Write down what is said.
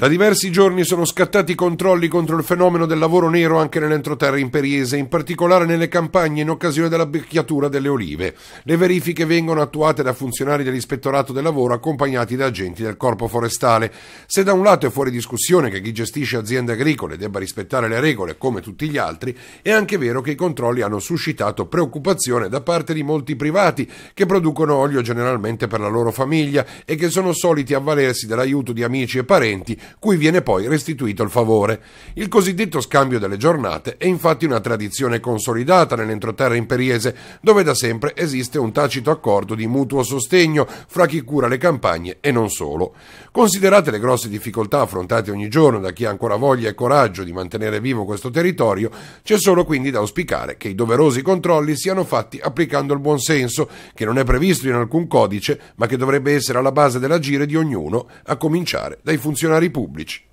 Da diversi giorni sono scattati controlli contro il fenomeno del lavoro nero anche nell'entroterra imperiese, in particolare nelle campagne in occasione della becchiatura delle olive. Le verifiche vengono attuate da funzionari dell'ispettorato del lavoro accompagnati da agenti del corpo forestale. Se da un lato è fuori discussione che chi gestisce aziende agricole debba rispettare le regole come tutti gli altri, è anche vero che i controlli hanno suscitato preoccupazione da parte di molti privati che producono olio generalmente per la loro famiglia e che sono soliti avvalersi dell'aiuto di amici e parenti cui viene poi restituito il favore. Il cosiddetto scambio delle giornate è infatti una tradizione consolidata nell'entroterra imperiese, dove da sempre esiste un tacito accordo di mutuo sostegno fra chi cura le campagne e non solo. Considerate le grosse difficoltà affrontate ogni giorno da chi ha ancora voglia e coraggio di mantenere vivo questo territorio, c'è solo quindi da auspicare che i doverosi controlli siano fatti applicando il buonsenso, che non è previsto in alcun codice, ma che dovrebbe essere alla base dell'agire di ognuno, a cominciare dai funzionari pubblici pubblici.